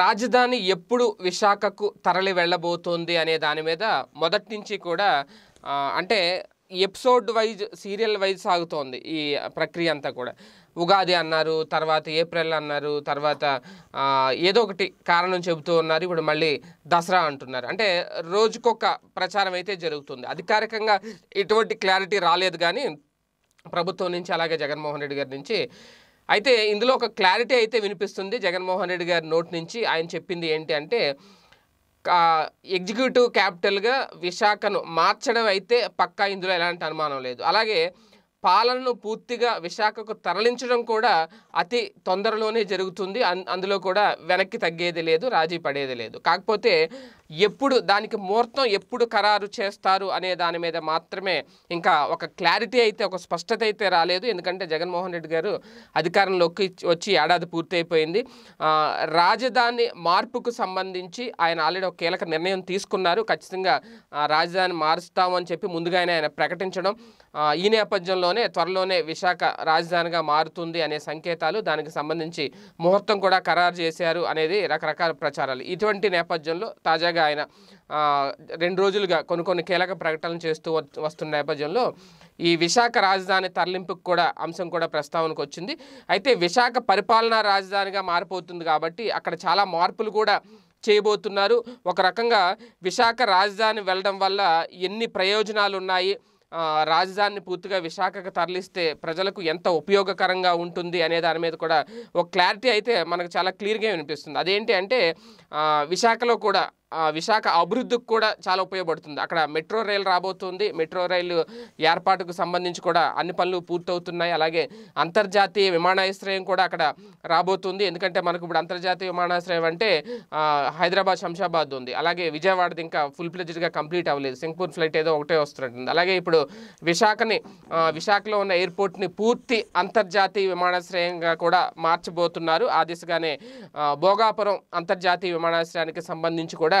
రాజధాని ఎప్పుడు విశాఖకు తరలి వెళ్ళబోతోంది అనే దాని మీద మొదటి నుంచి కూడా అంటే ఎపిసోడ్ వైజ్ సీరియల్ వైజ్ సాగుతోంది ఈ ప్రక్రియ అంతా కూడా ఉగాది అన్నారు తర్వాత ఏప్రిల్ అన్నారు తర్వాత ఏదో ఒకటి కారణం చెబుతూ ఉన్నారు ఇప్పుడు మళ్ళీ దసరా అంటున్నారు అంటే రోజుకొక ప్రచారం అయితే జరుగుతుంది అధికారికంగా ఎటువంటి క్లారిటీ రాలేదు కానీ ప్రభుత్వం నుంచి అలాగే జగన్మోహన్ రెడ్డి గారి నుంచి అయితే ఇందులో ఒక క్లారిటీ అయితే వినిపిస్తుంది జగన్మోహన్ రెడ్డి గారి నోట్ నుంచి ఆయన చెప్పింది ఏంటి అంటే ఎగ్జిక్యూటివ్ క్యాపిటల్గా విశాఖను మార్చడం అయితే పక్కా ఇందులో ఎలాంటి అనుమానం లేదు అలాగే పాలనను పూర్తిగా విశాఖకు తరలించడం కూడా అతి తొందరలోనే జరుగుతుంది అందులో కూడా వెనక్కి తగ్గేది లేదు రాజీ పడేది లేదు కాకపోతే ఎప్పుడు దానికి ముహూర్తం ఎప్పుడు ఖరారు చేస్తారు అనే దాని మీద మాత్రమే ఇంకా ఒక క్లారిటీ అయితే ఒక స్పష్టత అయితే రాలేదు ఎందుకంటే జగన్మోహన్ రెడ్డి గారు అధికారంలోకి వచ్చి ఏడాది పూర్తయిపోయింది రాజధాని మార్పుకు సంబంధించి ఆయన ఆల్రెడీ ఒక కీలక నిర్ణయం తీసుకున్నారు ఖచ్చితంగా రాజధాని మారుస్తామని చెప్పి ముందుగానే ఆయన ప్రకటించడం ఈ నేపథ్యంలోనే త్వరలోనే విశాఖ రాజధానిగా మారుతుంది అనే సంకేతాలు దానికి సంబంధించి ముహూర్తం కూడా ఖరారు చేశారు అనేది రకరకాల ప్రచారాలు ఇటువంటి నేపథ్యంలో తాజాగా ఆయన రెండు రోజులుగా కొన్ని కొన్ని కీలక ప్రకటనలు చేస్తూ వస్తున్న నేపథ్యంలో ఈ విశాఖ రాజధాని తరలింపుకు కూడా అంశం కూడా ప్రస్తావనకు వచ్చింది అయితే విశాఖ పరిపాలనా రాజధానిగా మారిపోతుంది కాబట్టి అక్కడ చాలా మార్పులు కూడా చేయబోతున్నారు ఒక రకంగా విశాఖ రాజధాని వెళ్ళడం వల్ల ఎన్ని ప్రయోజనాలు ఉన్నాయి రాజధానిని పూర్తిగా విశాఖకు తరలిస్తే ప్రజలకు ఎంత ఉపయోగకరంగా ఉంటుంది అనే దాని మీద కూడా ఒక క్లారిటీ అయితే మనకు చాలా క్లియర్గా వినిపిస్తుంది అదేంటి అంటే విశాఖలో కూడా విశాఖ అభివృద్ధికి కూడా చాలా ఉపయోగపడుతుంది అక్కడ మెట్రో రైలు రాబోతుంది మెట్రో రైలు ఏర్పాటుకు సంబంధించి కూడా అన్ని పనులు పూర్తవుతున్నాయి అలాగే అంతర్జాతీయ విమానాశ్రయం కూడా అక్కడ రాబోతుంది ఎందుకంటే మనకు ఇప్పుడు అంతర్జాతీయ విమానాశ్రయం అంటే హైదరాబాద్ శంషాబాద్ ఉంది అలాగే విజయవాడది ఇంకా ఫుల్ ఫ్లెజ్డ్గా కంప్లీట్ అవ్వలేదు సింగపూర్ ఫ్లైట్ ఏదో ఒకటే వస్తున్నట్టుంది అలాగే ఇప్పుడు విశాఖని విశాఖలో ఉన్న ఎయిర్పోర్ట్ని పూర్తి అంతర్జాతీయ విమానాశ్రయంగా కూడా మార్చబోతున్నారు ఆ దిశగానే భోగాపురం అంతర్జాతీయ విమానాశ్రయానికి సంబంధించి కూడా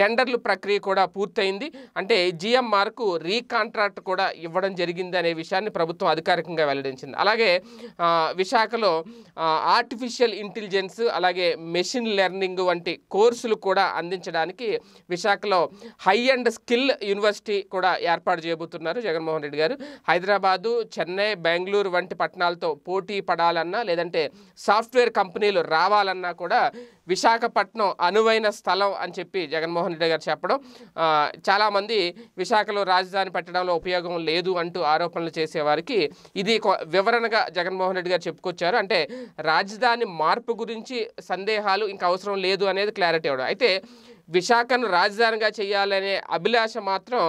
టెండర్లు ప్రక్రియ కూడా పూర్తయింది అంటే జిఎంఆర్కు రీకాంట్రాక్ట్ కూడా ఇవ్వడం జరిగింది అనే విషయాన్ని ప్రభుత్వం అధికారికంగా వెల్లడించింది అలాగే విశాఖలో ఆర్టిఫిషియల్ ఇంటెలిజెన్స్ అలాగే మెషిన్ లెర్నింగ్ వంటి కోర్సులు కూడా అందించడానికి విశాఖలో హై అండ్ స్కిల్ యూనివర్సిటీ కూడా ఏర్పాటు చేయబోతున్నారు జగన్మోహన్ రెడ్డి గారు హైదరాబాదు చెన్నై బెంగళూరు వంటి పట్టణాలతో పోటీ పడాలన్నా లేదంటే సాఫ్ట్వేర్ కంపెనీలు రావాలన్నా కూడా విశాఖపట్నం అనువైన స్థలం అని చెప్పి జగన్మోహన్ జగన్మోహన్ రెడ్డి గారు చెప్పడం చాలామంది విశాఖలో రాజధాని పెట్టడంలో ఉపయోగం లేదు అంటూ ఆరోపణలు చేసేవారికి ఇది వివరణగా జగన్మోహన్ రెడ్డి గారు చెప్పుకొచ్చారు అంటే రాజధాని మార్పు గురించి సందేహాలు ఇంకా అవసరం లేదు అనేది క్లారిటీ అవ్వడం అయితే విశాఖను రాజధానిగా చేయాలనే అభిలాష మాత్రం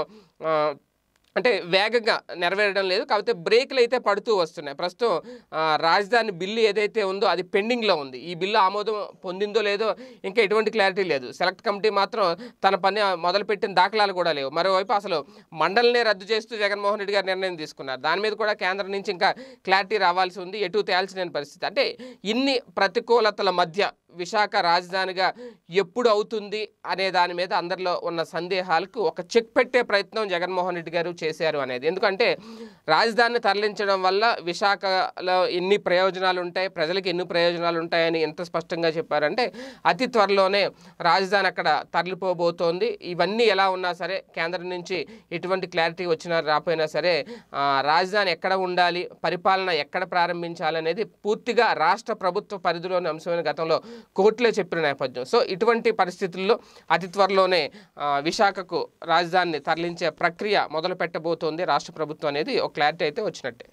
అంటే వేగంగా నెరవేరడం లేదు కాకపోతే బ్రేక్లు అయితే పడుతూ వస్తున్నాయి ప్రస్తుతం రాజధాని బిల్లు ఏదైతే ఉందో అది పెండింగ్లో ఉంది ఈ బిల్లు ఆమోదం పొందిందో లేదో ఇంకా ఎటువంటి క్లారిటీ లేదు సెలెక్ట్ కమిటీ మాత్రం తన పని మొదలుపెట్టిన దాఖలాలు కూడా లేవు మరోవైపు అసలు మండలినే రద్దు చేస్తూ జగన్మోహన్ రెడ్డి గారు నిర్ణయం తీసుకున్నారు దాని మీద కూడా కేంద్రం నుంచి ఇంకా క్లారిటీ రావాల్సి ఉంది ఎటు తేల్చలేని పరిస్థితి అంటే ఇన్ని ప్రతికూలతల మధ్య విశాఖ రాజధానిగా ఎప్పుడు అవుతుంది అనే దాని మీద అందరిలో ఉన్న సందేహాలకు ఒక చెక్ పెట్టే ప్రయత్నం జగన్మోహన్ రెడ్డి గారు చేశారు అనేది ఎందుకంటే రాజధానిని తరలించడం వల్ల విశాఖలో ఎన్ని ప్రయోజనాలు ఉంటాయి ప్రజలకు ఎన్ని ప్రయోజనాలు ఉంటాయని ఎంత స్పష్టంగా చెప్పారంటే అతి త్వరలోనే రాజధాని అక్కడ తరలిపోబోతోంది ఇవన్నీ ఎలా ఉన్నా సరే కేంద్రం నుంచి ఎటువంటి క్లారిటీ వచ్చినా రాపోయినా సరే రాజధాని ఎక్కడ ఉండాలి పరిపాలన ఎక్కడ ప్రారంభించాలనేది పూర్తిగా రాష్ట్ర ప్రభుత్వ పరిధిలోని అంశమైన గతంలో కోర్టులే చెప్పిన నేపథ్యం సో ఇటువంటి పరిస్థితుల్లో అతి త్వరలోనే విశాఖకు రాజధానిని తరలించే ప్రక్రియ మొదలు పెట్టబోతోంది రాష్ట్ర ప్రభుత్వం అనేది ఒక క్లారిటీ అయితే వచ్చినట్టే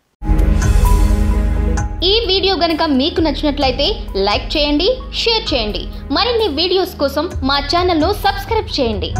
ఈ వీడియో గనక మీకు నచ్చినట్లయితే లైక్ చేయండి షేర్ చేయండి మరిన్ని వీడియోస్ కోసం మా ఛానల్ను సబ్స్క్రైబ్ చేయండి